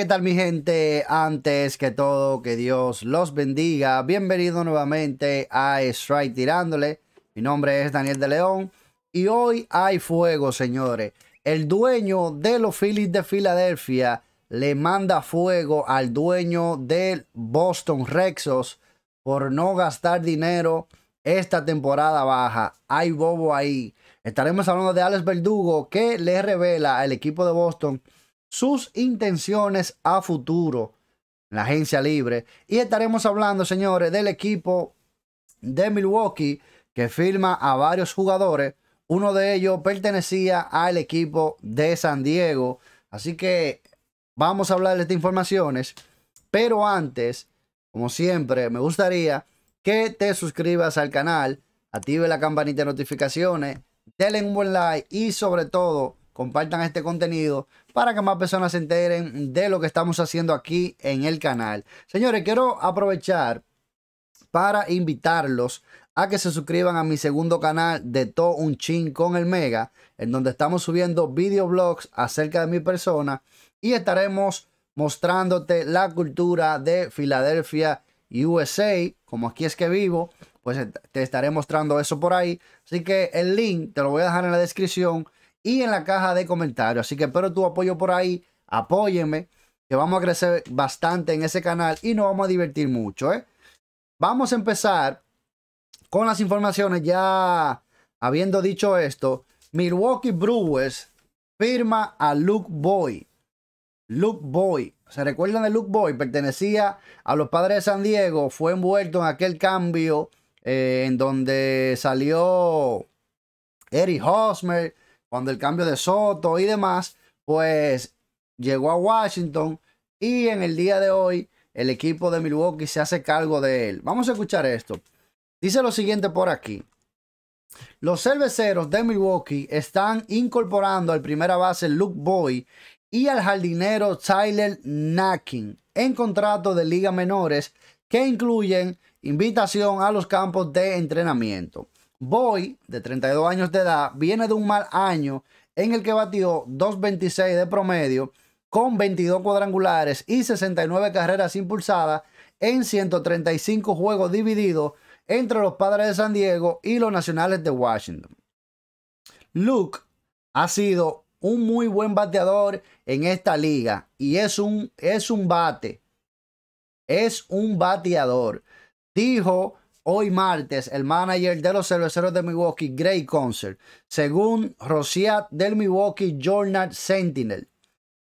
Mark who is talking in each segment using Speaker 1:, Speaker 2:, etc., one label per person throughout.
Speaker 1: ¿qué tal mi gente? Antes que todo, que Dios los bendiga. Bienvenido nuevamente a Strike Tirándole. Mi nombre es Daniel de León y hoy hay fuego, señores. El dueño de los Phillies de Filadelfia le manda fuego al dueño del Boston Rexos por no gastar dinero esta temporada baja. Hay bobo ahí. Estaremos hablando de Alex Verdugo que le revela al equipo de Boston sus intenciones a futuro en la agencia libre. Y estaremos hablando, señores, del equipo de Milwaukee que firma a varios jugadores. Uno de ellos pertenecía al equipo de San Diego. Así que vamos a hablar de estas informaciones. Pero antes, como siempre, me gustaría que te suscribas al canal, active la campanita de notificaciones, denle un buen like y sobre todo compartan este contenido para que más personas se enteren de lo que estamos haciendo aquí en el canal. Señores, quiero aprovechar para invitarlos a que se suscriban a mi segundo canal de To Un Chin con el Mega, en donde estamos subiendo videoblogs acerca de mi persona y estaremos mostrándote la cultura de Filadelfia, USA, como aquí es que vivo, pues te estaré mostrando eso por ahí. Así que el link te lo voy a dejar en la descripción y en la caja de comentarios. Así que espero tu apoyo por ahí. Apóyeme, que vamos a crecer bastante en ese canal y nos vamos a divertir mucho. ¿eh? Vamos a empezar con las informaciones. Ya habiendo dicho esto, Milwaukee Brewers firma a Luke Boy. Luke Boy. ¿Se recuerdan de Luke Boy? Pertenecía a los padres de San Diego. Fue envuelto en aquel cambio eh, en donde salió Eric Hosmer cuando el cambio de Soto y demás, pues llegó a Washington y en el día de hoy el equipo de Milwaukee se hace cargo de él. Vamos a escuchar esto. Dice lo siguiente por aquí. Los cerveceros de Milwaukee están incorporando al primera base Luke Boy y al jardinero Tyler Nakin en contrato de liga menores que incluyen invitación a los campos de entrenamiento. Boy, de 32 años de edad, viene de un mal año en el que batió 2.26 de promedio con 22 cuadrangulares y 69 carreras impulsadas en 135 juegos divididos entre los padres de San Diego y los nacionales de Washington. Luke ha sido un muy buen bateador en esta liga y es un, es un bate. Es un bateador. Dijo hoy martes, el manager de los cerveceros de Milwaukee, Gray Concert, según Rociat del Milwaukee Journal Sentinel.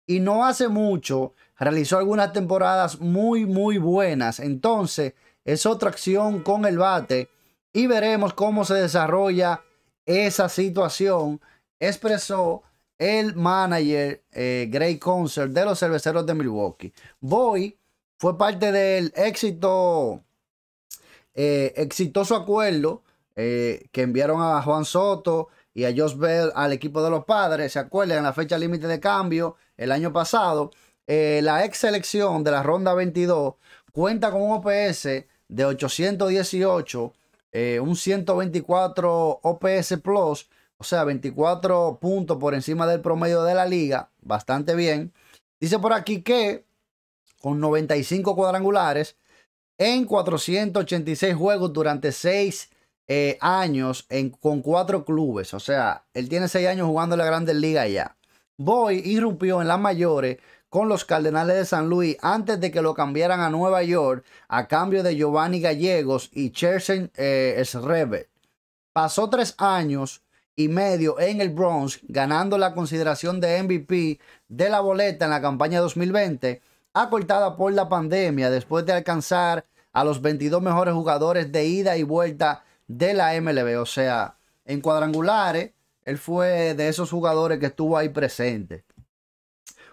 Speaker 1: Y no hace mucho realizó algunas temporadas muy, muy buenas. Entonces, es otra acción con el bate y veremos cómo se desarrolla esa situación, expresó el manager eh, Gray Concert de los cerveceros de Milwaukee. Boy fue parte del éxito eh, exitoso acuerdo eh, que enviaron a Juan Soto y a Josh Bell al equipo de los padres. ¿Se acuerdan? En la fecha límite de cambio el año pasado, eh, la ex selección de la ronda 22 cuenta con un OPS de 818, un 124 OPS Plus, o sea, 24 puntos por encima del promedio de la liga, bastante bien. Dice por aquí que con 95 cuadrangulares, en 486 juegos durante 6 eh, años en, con 4 clubes. O sea, él tiene 6 años jugando en la Grandes Liga ya. Boy irrumpió en las mayores con los Cardenales de San Luis antes de que lo cambiaran a Nueva York a cambio de Giovanni Gallegos y Chersen eh, Pasó 3 años y medio en el Bronx, ganando la consideración de MVP de la boleta en la campaña 2020 acortada por la pandemia después de alcanzar a los 22 mejores jugadores de ida y vuelta de la MLB. O sea, en cuadrangulares, él fue de esos jugadores que estuvo ahí presente.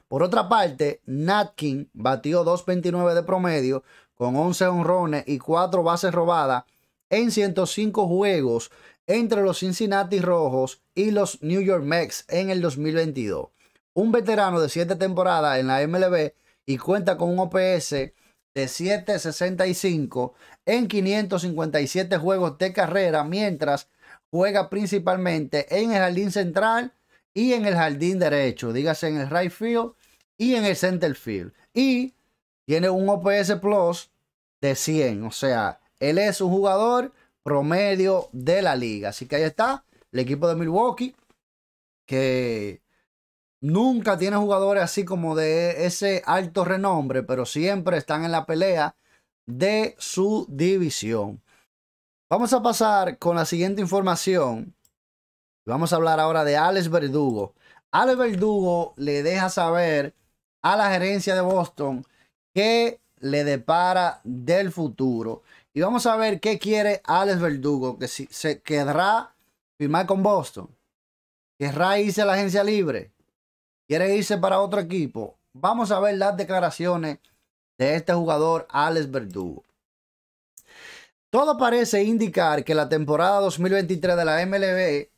Speaker 1: Por otra parte, Natkin batió 2.29 de promedio con 11 honrones y 4 bases robadas en 105 juegos entre los Cincinnati Rojos y los New York Mets en el 2022. Un veterano de 7 temporadas en la MLB y cuenta con un OPS de 7.65 en 557 juegos de carrera, mientras juega principalmente en el jardín central y en el jardín derecho, dígase en el right field y en el center field. Y tiene un OPS Plus de 100, o sea, él es un jugador promedio de la liga. Así que ahí está el equipo de Milwaukee que nunca tiene jugadores así como de ese alto renombre, pero siempre están en la pelea de su división. Vamos a pasar con la siguiente información. Vamos a hablar ahora de Alex Verdugo. Alex Verdugo le deja saber a la gerencia de Boston que le depara del futuro. Y vamos a ver qué quiere Alex Verdugo, que si se quedará firmar con Boston. ¿Querrá irse a la agencia libre? quiere irse para otro equipo. Vamos a ver las declaraciones de este jugador, Alex Verdugo. Todo parece indicar que la temporada 2023 de la MLB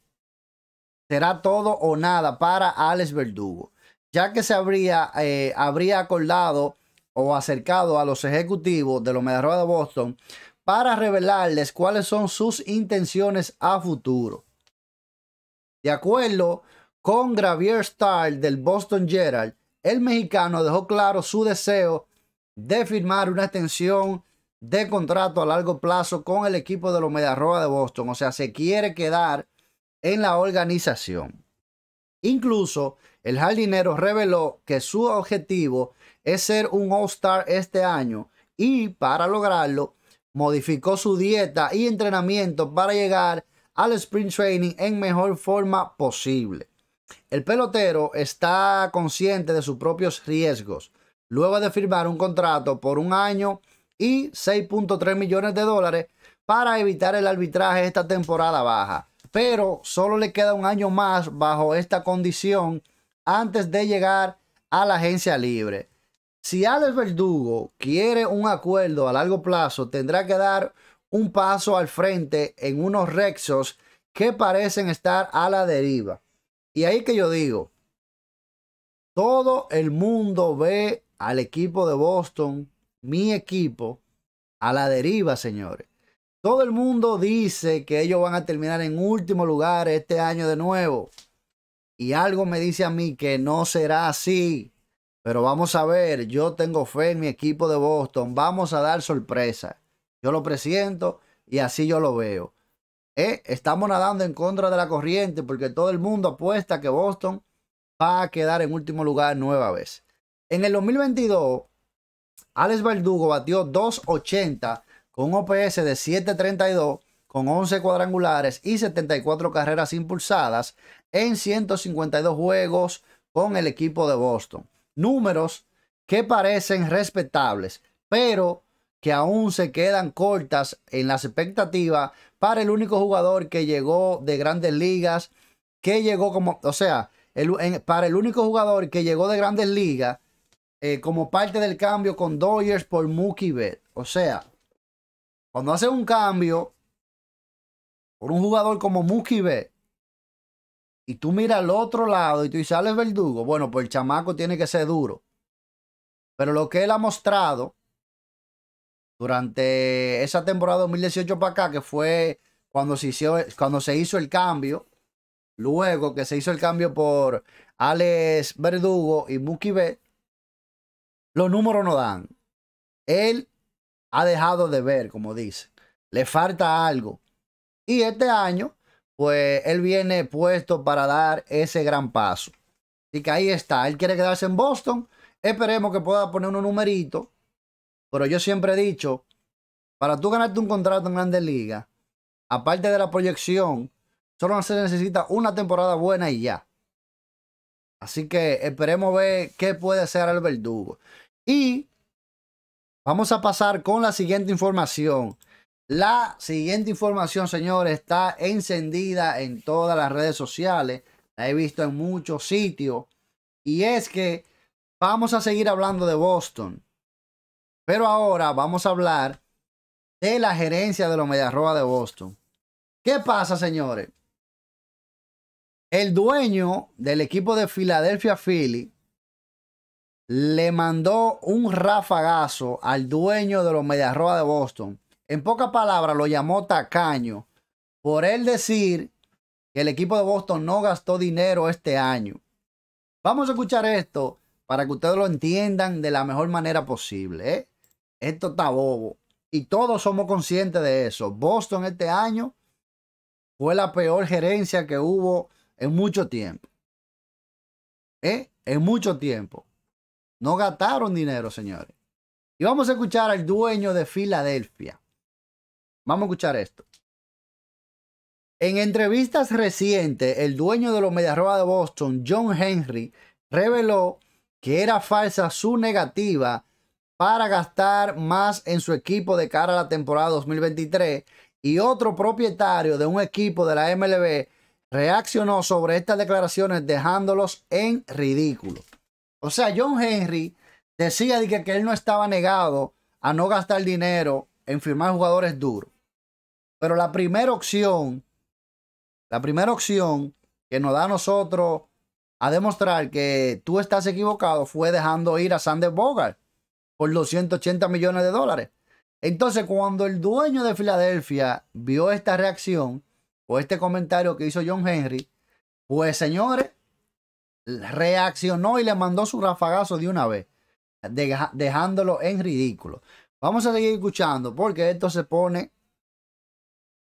Speaker 1: será todo o nada para Alex Verdugo, ya que se habría, eh, habría acordado o acercado a los ejecutivos de los Mediarroa de Boston para revelarles cuáles son sus intenciones a futuro. De acuerdo con Gravier Style del Boston Gerald, el mexicano dejó claro su deseo de firmar una extensión de contrato a largo plazo con el equipo de los Mediarroa de Boston. O sea, se quiere quedar en la organización. Incluso el jardinero reveló que su objetivo es ser un All-Star este año y para lograrlo modificó su dieta y entrenamiento para llegar al sprint training en mejor forma posible. El pelotero está consciente de sus propios riesgos, luego de firmar un contrato por un año y 6.3 millones de dólares para evitar el arbitraje esta temporada baja. Pero solo le queda un año más bajo esta condición antes de llegar a la agencia libre. Si Alex Verdugo quiere un acuerdo a largo plazo, tendrá que dar un paso al frente en unos Rexos que parecen estar a la deriva. Y ahí que yo digo, todo el mundo ve al equipo de Boston, mi equipo, a la deriva, señores. Todo el mundo dice que ellos van a terminar en último lugar este año de nuevo. Y algo me dice a mí que no será así. Pero vamos a ver, yo tengo fe en mi equipo de Boston. Vamos a dar sorpresa. Yo lo presiento y así yo lo veo. Eh, estamos nadando en contra de la corriente porque todo el mundo apuesta que Boston va a quedar en último lugar nueva vez. En el 2022, Alex Verdugo batió 2.80 con un OPS de 7.32 con 11 cuadrangulares y 74 carreras impulsadas en 152 juegos con el equipo de Boston. Números que parecen respetables, pero que aún se quedan cortas en las expectativas para el único jugador que llegó de grandes ligas, que llegó como, o sea, para el único jugador que llegó de grandes ligas eh, como parte del cambio con Dodgers por Mookie Bet. O sea, cuando hace un cambio por un jugador como Mookie Bet, y tú miras al otro lado y tú dices, Alex Verdugo, bueno, pues el chamaco tiene que ser duro. Pero lo que él ha mostrado durante esa temporada 2018 para acá, que fue cuando se hizo, cuando se hizo el cambio, luego que se hizo el cambio por Alex Verdugo y Buki B, los números no dan. Él ha dejado de ver, como dice. Le falta algo. Y este año, pues él viene puesto para dar ese gran paso. Así que ahí está. Él quiere quedarse en Boston. Esperemos que pueda poner unos numeritos pero yo siempre he dicho, para tú ganarte un contrato en grande liga, aparte de la proyección, solo se necesita una temporada buena y ya. Así que esperemos ver qué puede hacer el verdugo. Y vamos a pasar con la siguiente información. La siguiente información, señores, está encendida en todas las redes sociales. La he visto en muchos sitios. Y es que vamos a seguir hablando de Boston. Pero ahora vamos a hablar de la gerencia de los Mediarroa de Boston. ¿Qué pasa, señores? El dueño del equipo de Filadelfia Philly le mandó un rafagazo al dueño de los Mediarroa de Boston. En pocas palabras, lo llamó tacaño por él decir que el equipo de Boston no gastó dinero este año. Vamos a escuchar esto para que ustedes lo entiendan de la mejor manera posible. ¿eh? Esto está bobo. Y todos somos conscientes de eso. Boston este año fue la peor gerencia que hubo en mucho tiempo. ¿Eh? En mucho tiempo. No gastaron dinero, señores. Y vamos a escuchar al dueño de Filadelfia. Vamos a escuchar esto. En entrevistas recientes, el dueño de los Medias de Boston, John Henry, reveló que era falsa su negativa para gastar más en su equipo de cara a la temporada 2023 y otro propietario de un equipo de la MLB reaccionó sobre estas declaraciones dejándolos en ridículo. O sea, John Henry decía que, que él no estaba negado a no gastar dinero en firmar jugadores duros. Pero la primera opción, la primera opción que nos da a nosotros a demostrar que tú estás equivocado fue dejando ir a Sander Bogart por 180 millones de dólares. Entonces, cuando el dueño de Filadelfia vio esta reacción o este comentario que hizo John Henry, pues señores, reaccionó y le mandó su rafagazo de una vez, dejándolo en ridículo. Vamos a seguir escuchando porque esto se pone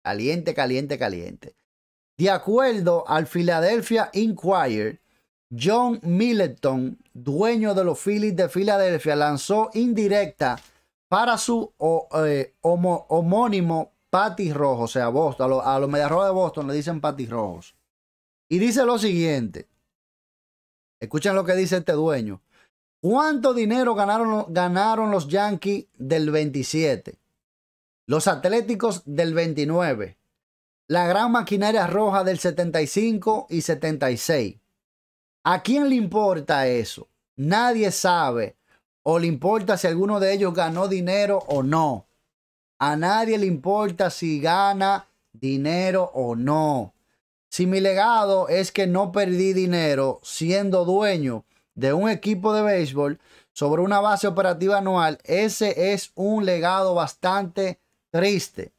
Speaker 1: caliente, caliente, caliente. De acuerdo al Philadelphia Inquirer, John Milleton, dueño de los Phillies de Filadelfia, lanzó indirecta para su eh, homónimo Patty Rojo, o sea, Boston, a, los, a de Boston le dicen Patty Rojos. Y dice lo siguiente, escuchen lo que dice este dueño. ¿Cuánto dinero ganaron, ganaron los Yankees del 27? Los Atléticos del 29. La gran maquinaria roja del 75 y 76. ¿A quién le importa eso? Nadie sabe. O le importa si alguno de ellos ganó dinero o no. A nadie le importa si gana dinero o no. Si mi legado es que no perdí dinero siendo dueño de un equipo de béisbol sobre una base operativa anual, ese es un legado bastante triste.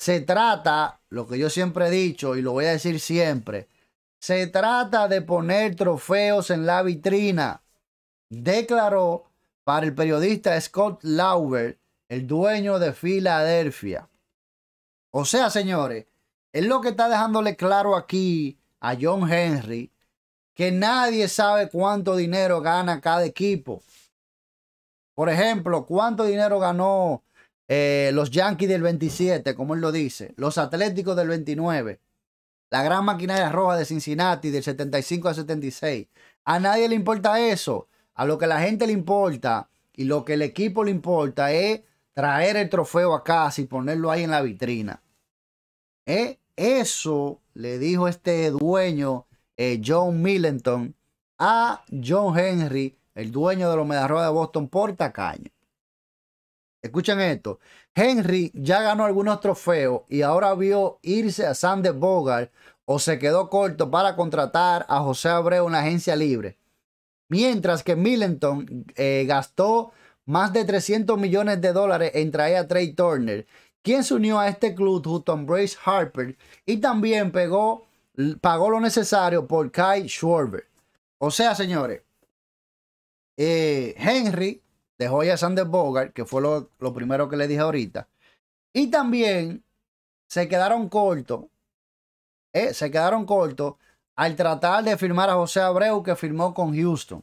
Speaker 1: Se trata, lo que yo siempre he dicho y lo voy a decir siempre, se trata de poner trofeos en la vitrina, declaró para el periodista Scott Lauber, el dueño de Filadelfia. O sea, señores, es lo que está dejándole claro aquí a John Henry, que nadie sabe cuánto dinero gana cada equipo. Por ejemplo, cuánto dinero ganó eh, los Yankees del 27, como él lo dice, los Atléticos del 29, la gran maquinaria roja de Cincinnati del 75 al 76. A nadie le importa eso. A lo que la gente le importa y lo que el equipo le importa es traer el trofeo a casa y ponerlo ahí en la vitrina. Eh, eso le dijo este dueño, eh, John Millenton, a John Henry, el dueño de los Medarroa de Boston, por tacaño. Escuchen esto. Henry ya ganó algunos trofeos y ahora vio irse a Sanders Bogart o se quedó corto para contratar a José Abreu en la agencia libre. Mientras que Millenton eh, gastó más de 300 millones de dólares en traer a Trey Turner, quien se unió a este club junto a Brace Harper y también pegó, pagó lo necesario por Kai Schwarber. O sea, señores, eh, Henry de Joya Sander Bogart, que fue lo, primero que le dije ahorita. Y también se quedaron cortos, eh, se quedaron cortos al tratar de firmar a José Abreu, que firmó con Houston.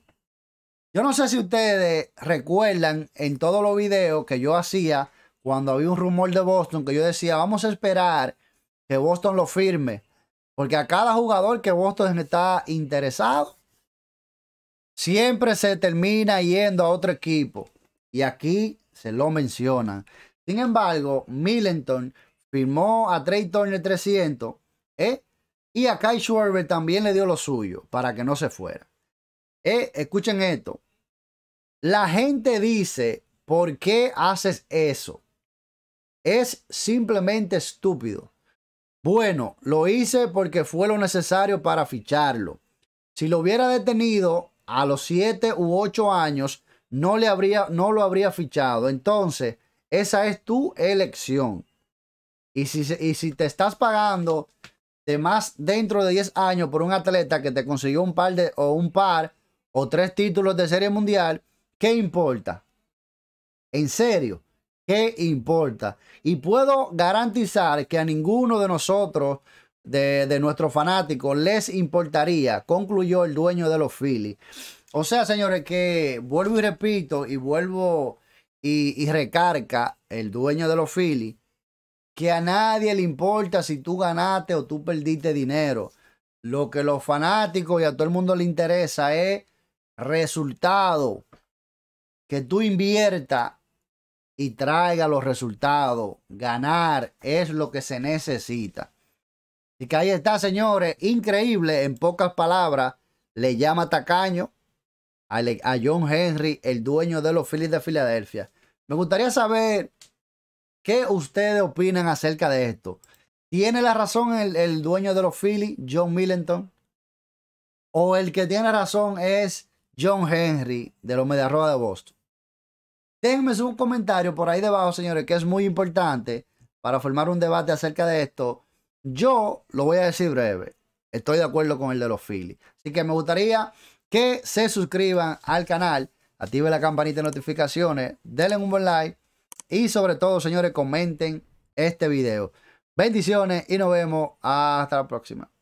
Speaker 1: Yo no sé si ustedes recuerdan en todos los videos que yo hacía cuando había un rumor de Boston, que yo decía, vamos a esperar que Boston lo firme. Porque a cada jugador que Boston está interesado, siempre se termina yendo a otro equipo. Y aquí se lo mencionan. Sin embargo, Millington firmó a Trey Turner 300 ¿eh? y a Kai también le dio lo suyo para que no se fuera. ¿Eh? Escuchen esto. La gente dice, ¿por qué haces eso? Es simplemente estúpido. Bueno, lo hice porque fue lo necesario para ficharlo. Si lo hubiera detenido, a los 7 u 8 años no, le habría, no lo habría fichado. Entonces, esa es tu elección. Y si, y si te estás pagando de más dentro de 10 años por un atleta que te consiguió un par de o un par o tres títulos de serie mundial, ¿qué importa? En serio, ¿qué importa? Y puedo garantizar que a ninguno de nosotros de, nuestros fanáticos les importaría, concluyó el dueño de los Phillies. O sea, señores, que vuelvo y repito y vuelvo y, y recarga el dueño de los Philly que a nadie le importa si tú ganaste o tú perdiste dinero. Lo que a los fanáticos y a todo el mundo le interesa es resultado. Que tú invierta y traiga los resultados. Ganar es lo que se necesita que ahí está, señores. Increíble, en pocas palabras, le llama tacaño a, John Henry, el dueño de los Phillies de Filadelfia. Me gustaría saber qué ustedes opinan acerca de esto. ¿Tiene la razón el, dueño de los Phillies, John Millenton? ¿O el que tiene razón es John Henry de los Mediarroa de Boston? Déjenme un comentario por ahí debajo, señores, que es muy importante para formar un debate acerca de esto. Yo lo voy a decir breve. Estoy de acuerdo con el de los Philly. Así que me gustaría que se suscriban al canal, activen la campanita de notificaciones, denle un buen like y sobre todo, señores, comenten este video. Bendiciones y nos vemos hasta la próxima.